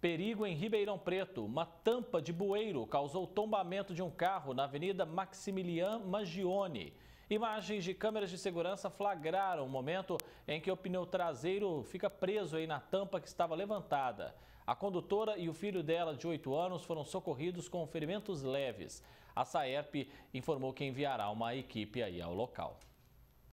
Perigo em Ribeirão Preto. Uma tampa de bueiro causou tombamento de um carro na Avenida Maximilian Magione. Imagens de câmeras de segurança flagraram o momento em que o pneu traseiro fica preso aí na tampa que estava levantada. A condutora e o filho dela, de 8 anos, foram socorridos com ferimentos leves. A SAERP informou que enviará uma equipe aí ao local.